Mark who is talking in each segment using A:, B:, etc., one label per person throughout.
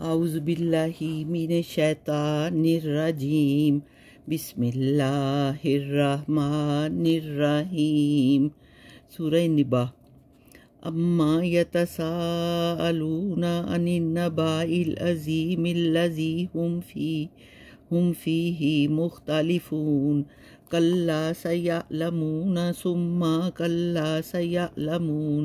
A: أعوذ بالله من الشيطان الرجيم بسم الله الرحمن الرحيم سورة النبا أما يتساءلون عن النبا العظيم الذي هم فيه هم فيه مختلفون كلا سيعلمون ثم كلا سيعلمون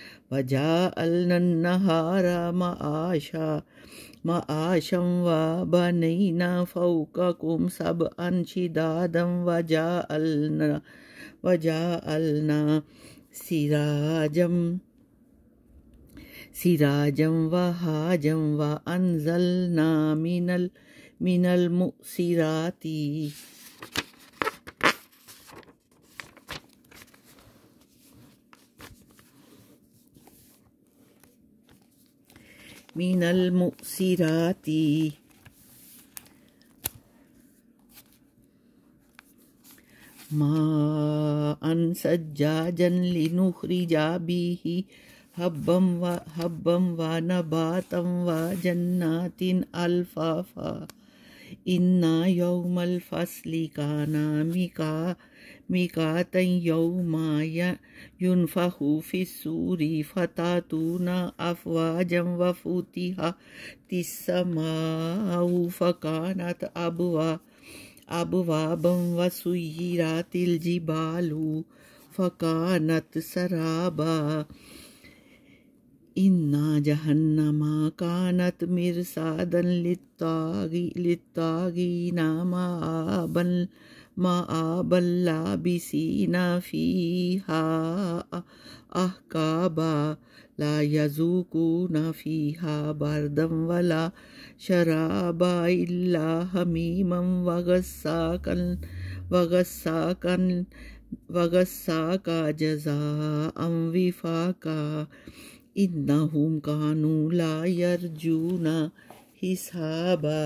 A: وجا النہارا معاشا معاشم و بنینا فوقکم سب انشی دادم وجا وجا النا النا سراجم دلنا ساجم ون زلنا مینل مینل میر من المؤسرات ماء سجاجا لنخرج به هبا وهبا ونباتا وجنات الفافا إنا يوم الفصل كان میکاتن یوم آیا ینفہو فی سوری فتح تونا افواجا وفوتیہا تیسا ماہو فکانت ابوا ابوا بم الجبالو فکانت سرابا انا جہنما کانت مرسادن لتاغی لتاغی ناما م آ بلہ بسنا فی لا یزوکو فیہا فی باردم ولا شرابا الا حمیما وغساکن وغساکن قن کا جزا ام وا کا ہوں کانو لا یرجونا حسابا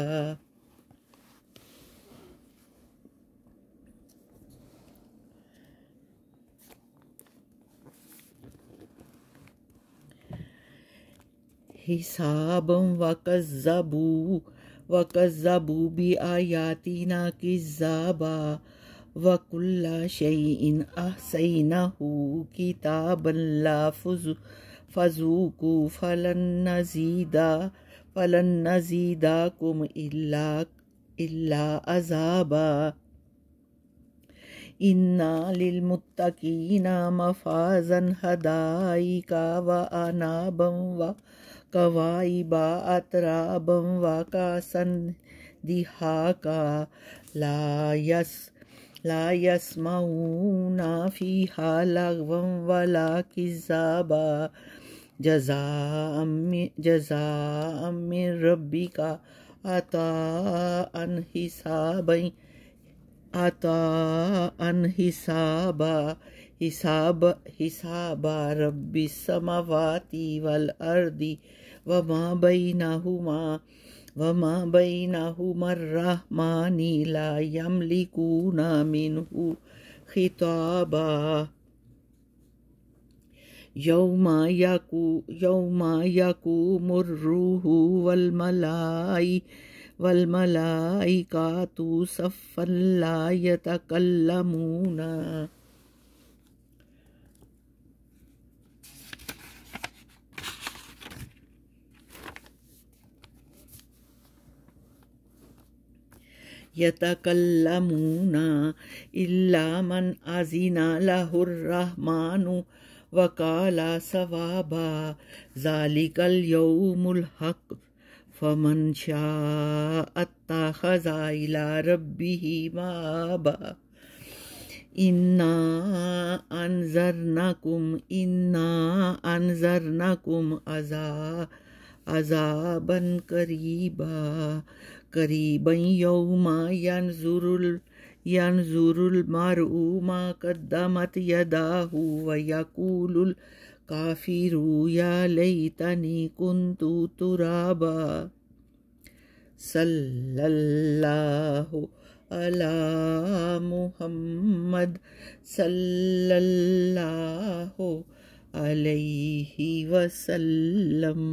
A: حسابم و قذبو وق ضبوبی آ یاتی نذاب وق اللہ شعین آسین ہو کتاب اللہ فضو کو فلن نزیدہ فلن نزیدہ کم اللہ اللہ عذابہ للمتقین مفاظن ہدائی کا و انا و وا کوائی با اترا بم وا کا سن دا یس لا یس مئو لغوا فیح لاگ وم ولا کزا جزا ربی کا اتا ان آتا ان حسابا حساب ہاب ربی سم وتی و مہ نہ مرہ میلا یملی خطابا یوم یقو یوم مو مر والملائی والملائکاتو لا ملا کا تولا من له الرحمن وقال سوا بھا الیوم الحق فمن شاہ اتخذ الی ربه مابا انا بہ انا ذر نم اذا اذن کریب قریب یو ماں یو مر ادمت یدا ہو کافرو یا لیتنی کنتو ترابا صلی اللہ علی محمد صلی اللہ علیہ وسلم